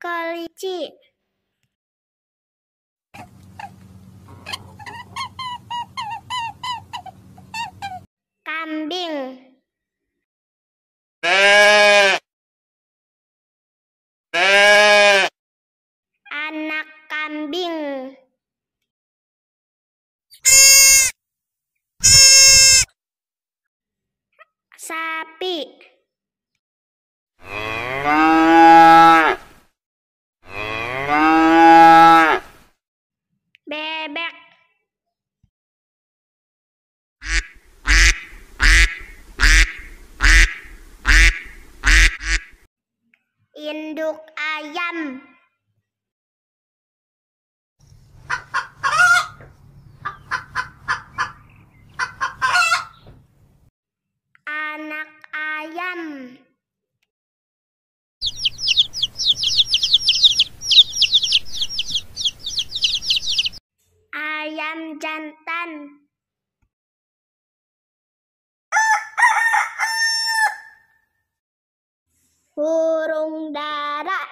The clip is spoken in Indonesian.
kelinci. Kambing. Anak kambing. Sapi. bebek induk ayam anak ayam ayam jantan. Burung dara